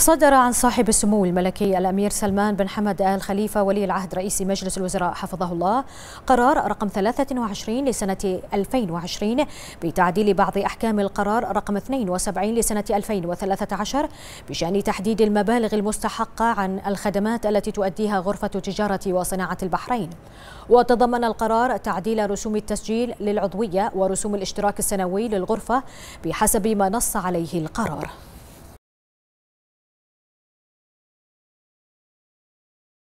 صدر عن صاحب السمو الملكي الأمير سلمان بن حمد آل خليفة ولي العهد رئيس مجلس الوزراء حفظه الله قرار رقم 23 لسنة 2020 بتعديل بعض أحكام القرار رقم 72 لسنة 2013 بشأن تحديد المبالغ المستحقة عن الخدمات التي تؤديها غرفة تجارة وصناعة البحرين وتضمن القرار تعديل رسوم التسجيل للعضوية ورسوم الاشتراك السنوي للغرفة بحسب ما نص عليه القرار